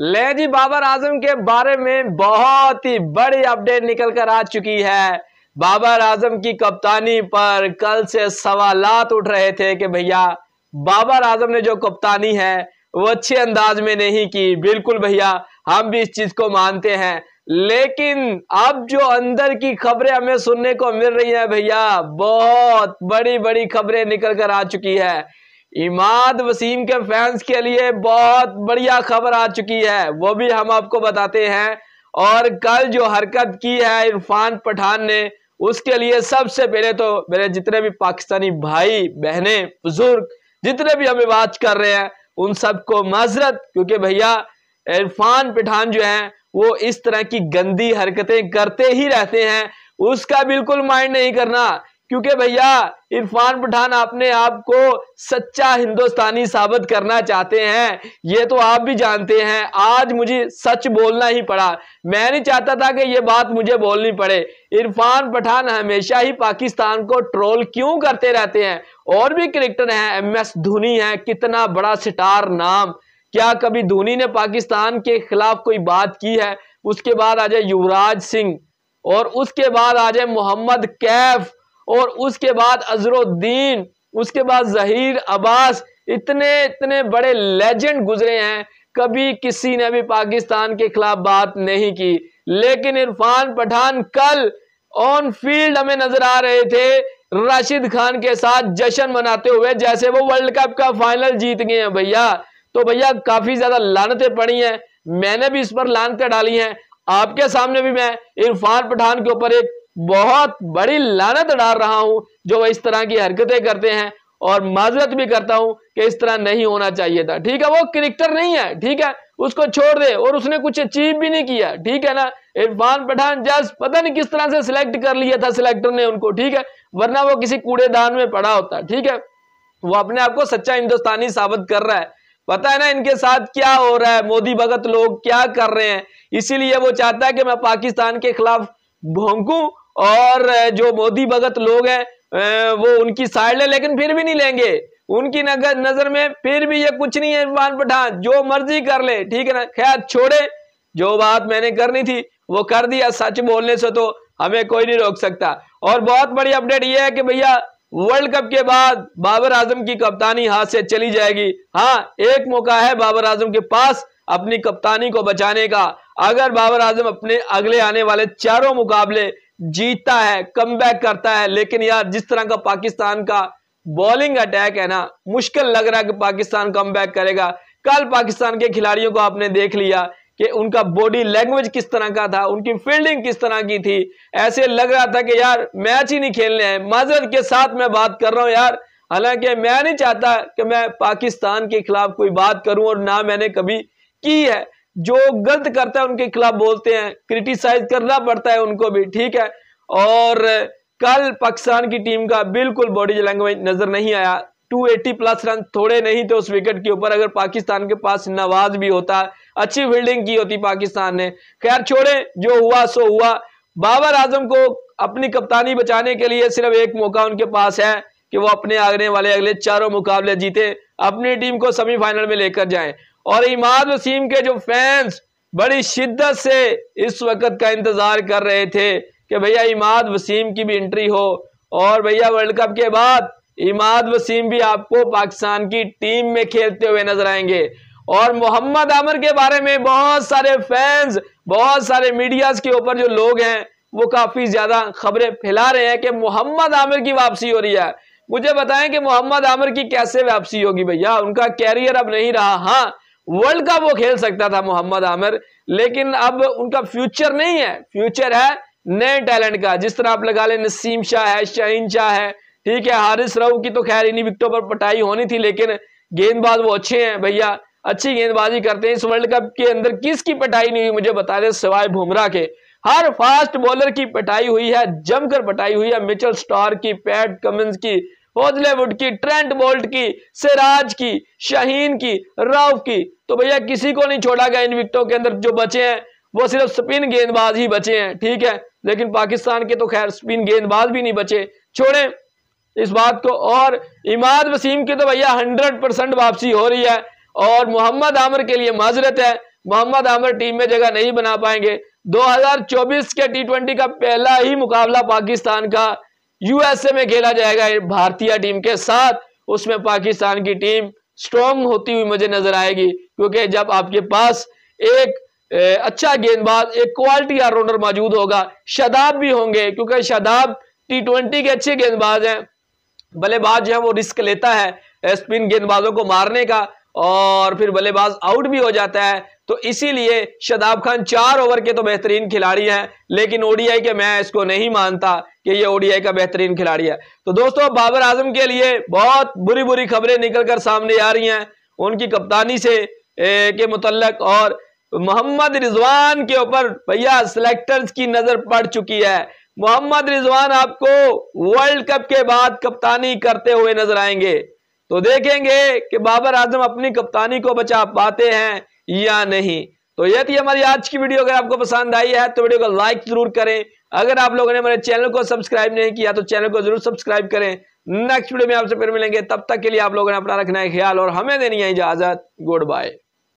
ले जी बाबर आजम के बारे में बहुत ही बड़ी अपडेट निकल कर आ चुकी है बाबर आजम की कप्तानी पर कल से सवालात उठ रहे थे कि भैया बाबर आजम ने जो कप्तानी है वो अच्छे अंदाज में नहीं की बिल्कुल भैया हम भी इस चीज को मानते हैं लेकिन अब जो अंदर की खबरें हमें सुनने को मिल रही है भैया बहुत बड़ी बड़ी खबरें निकल कर आ चुकी है इमाद वसीम के फैंस के लिए बहुत बढ़िया खबर आ चुकी है वो भी हम आपको बताते हैं और कल जो हरकत की है इरफान पठान ने उसके लिए सबसे पहले तो मेरे जितने भी पाकिस्तानी भाई बहने बुजुर्ग जितने भी हमें बात कर रहे हैं उन सबको माजरत क्योंकि भैया इरफान पठान जो है वो इस तरह की गंदी हरकतें करते ही रहते हैं उसका बिल्कुल माइंड नहीं करना क्योंकि भैया इरफान पठान अपने आप को सच्चा हिंदुस्तानी साबित करना चाहते हैं ये तो आप भी जानते हैं आज मुझे सच बोलना ही पड़ा मैं नहीं चाहता था कि ये बात मुझे बोलनी पड़े इरफान पठान हमेशा ही पाकिस्तान को ट्रोल क्यों करते रहते हैं और भी क्रिकेटर हैं एम एस धोनी हैं कितना बड़ा स्टार नाम क्या कभी धोनी ने पाकिस्तान के खिलाफ कोई बात की है उसके बाद आ जाए युवराज सिंह और उसके बाद आ जाए मोहम्मद कैफ और उसके बाद अजरुद्दीन उसके बाद जहीर अब्बास इतने इतने बड़े लेजेंड गुजरे हैं कभी किसी ने भी पाकिस्तान के खिलाफ बात नहीं की लेकिन इरफान पठान कल ऑन फील्ड हमें नजर आ रहे थे राशिद खान के साथ जश्न मनाते हुए जैसे वो वर्ल्ड कप का फाइनल जीत गए हैं भैया तो भैया काफी ज्यादा लानतें पड़ी हैं मैंने भी इस पर लानतें डाली हैं आपके सामने भी मैं इरफान पठान के ऊपर एक बहुत बड़ी लानत डाल रहा हूं जो वह इस तरह की हरकतें करते हैं और माजरत भी करता हूं कि इस तरह नहीं होना चाहिए था ठीक है वो क्रिक्टर नहीं है ठीक है उसको छोड़ दे और उसने कुछ अचीव भी नहीं किया ठीक है ना इरफान पठान जस पता नहीं किस तरह से सिलेक्ट कर लिया था सिलेक्टर ने उनको ठीक है वरना वो किसी कूड़ेदान में पड़ा होता ठीक है वो अपने आप को सच्चा हिंदुस्तानी साबित कर रहा है पता है ना इनके साथ क्या हो रहा है मोदी भगत लोग क्या कर रहे हैं इसीलिए वो चाहता है कि मैं पाकिस्तान के खिलाफ भोंकूं और जो मोदी भगत लोग हैं वो उनकी साइड ले लेकिन फिर भी नहीं लेंगे उनकी नगर नजर में फिर भी ये कुछ नहीं है इमरान पठान जो मर्जी कर ले ठीक है ना खैर छोड़े जो बात मैंने करनी थी वो कर दिया सच बोलने से तो हमें कोई नहीं रोक सकता और बहुत बड़ी अपडेट ये है कि भैया वर्ल्ड कप के बाद बाबर आजम की कप्तानी हाथ से चली जाएगी हाँ एक मौका है बाबर आजम के पास अपनी कप्तानी को बचाने का अगर बाबर आजम अपने अगले आने वाले चारों मुकाबले जीतता है कम करता है लेकिन यार जिस तरह का पाकिस्तान का बॉलिंग अटैक है ना मुश्किल लग रहा है कि पाकिस्तान कम बैक करेगा कल पाकिस्तान के खिलाड़ियों को आपने देख लिया कि उनका बॉडी लैंग्वेज किस तरह का था उनकी फील्डिंग किस तरह की थी ऐसे लग रहा था कि यार मैच ही नहीं खेलने हैं माजरत के साथ मैं बात कर रहा हूँ यार हालांकि मैं नहीं चाहता कि मैं पाकिस्तान के खिलाफ कोई बात करूं और ना मैंने कभी की है जो गलत करता है उनके खिलाफ बोलते हैं क्रिटिसाइज करना पड़ता है उनको भी ठीक है और कल पाकिस्तान की टीम का बिल्कुल बॉडी लैंग्वेज नजर नहीं आया 280 प्लस रन थोड़े नहीं थे उस विकेट के ऊपर अगर पाकिस्तान के पास नवाज भी होता अच्छी फील्डिंग की होती पाकिस्तान ने खैर छोड़े जो हुआ सो हुआ बाबर आजम को अपनी कप्तानी बचाने के लिए सिर्फ एक मौका उनके पास है कि वो अपने आगने वाले अगले चारों मुकाबले जीते अपनी टीम को सेमीफाइनल में लेकर जाएं और इमाद वसीम के जो फैंस बड़ी शिद्दत से इस वक्त का इंतज़ार कर रहे थे कि भैया इमाद वसीम की भी एंट्री हो और भैया वर्ल्ड कप के बाद इमाद वसीम भी आपको पाकिस्तान की टीम में खेलते हुए नजर आएंगे और मोहम्मद आमिर के बारे में बहुत सारे फैंस बहुत सारे मीडियाज के ऊपर जो लोग हैं वो काफ़ी ज़्यादा खबरें फैला रहे हैं कि मोहम्मद आमिर की वापसी हो रही है मुझे बताएं कि मोहम्मद आमिर की कैसे वापसी होगी भैया उनका कैरियर अब नहीं रहा हाँ वर्ल्ड कप वो खेल सकता था मोहम्मद आमिर लेकिन अब उनका फ्यूचर नहीं है फ्यूचर है नए टैलेंट का जिस तरह आप लगा लें नसीम शाह है शहीन शाह है ठीक है हारिस राउ की तो खैर इन्हीं विकटों पर पटाई होनी थी लेकिन गेंदबाज वो अच्छे हैं भैया अच्छी गेंदबाजी करते हैं इस वर्ल्ड कप के अंदर किसकी पटाई नहीं हुई मुझे बता दें सिवाय बुमराह के हर फास्ट बॉलर की पटाई हुई है जमकर पटाई हुई है मिचल स्टार की पैट कमिंस की होजलेवुड की ट्रेंट बोल्ट की सिराज की शहीन की राव की तो भैया किसी को नहीं छोड़ा गया इन विकटों के अंदर जो बचे हैं वो सिर्फ स्पिन गेंदबाज ही बचे हैं ठीक है लेकिन पाकिस्तान के तो खैर स्पिन गेंदबाज भी नहीं बचे छोड़ें इस बात को और इमाद वसीम की तो भैया हंड्रेड परसेंट वापसी हो रही है और मोहम्मद आमिर के लिए माजरत है मोहम्मद आमिर टीम में जगह नहीं बना पाएंगे 2024 के टी ट्वेंटी का पहला ही मुकाबला पाकिस्तान का यूएसए में खेला जाएगा भारतीय टीम के साथ उसमें पाकिस्तान की टीम स्ट्रॉन्ग होती हुई मुझे नजर आएगी क्योंकि जब आपके पास एक अच्छा गेंदबाज एक क्वालिटी ऑलराउंडर मौजूद होगा शदाब भी होंगे क्योंकि शदाब टी ट्वेंटी के अच्छे गेंदबाज हैं बल्लेबाज जो है वो रिस्क लेता है स्पिन गेंदबाजों को मारने का और फिर बल्लेबाज आउट भी हो जाता है तो इसीलिए शदाब खान चार ओवर के तो बेहतरीन खिलाड़ी हैं लेकिन ओडीआई के मैं इसको नहीं मानता कि ये ओडीआई का बेहतरीन खिलाड़ी है तो दोस्तों बाबर आजम के लिए बहुत बुरी बुरी खबरें निकलकर सामने आ रही हैं उनकी कप्तानी से ए, के मुतलक और मोहम्मद रिजवान के ऊपर भैया सिलेक्टर्स की नजर पड़ चुकी है मोहम्मद रिजवान आपको वर्ल्ड कप के बाद कप्तानी करते हुए नजर आएंगे तो देखेंगे कि बाबर आजम अपनी कप्तानी को बचा पाते हैं या नहीं तो ये थी हमारी आज की वीडियो अगर आपको पसंद आई है तो वीडियो को लाइक जरूर करें अगर आप लोगों ने हमारे चैनल को सब्सक्राइब नहीं किया तो चैनल को जरूर सब्सक्राइब करें नेक्स्ट वीडियो में आपसे फिर मिलेंगे तब तक के लिए आप लोगों ने अपना रखना है ख्याल और हमें देनी है इजाजत गुड बाय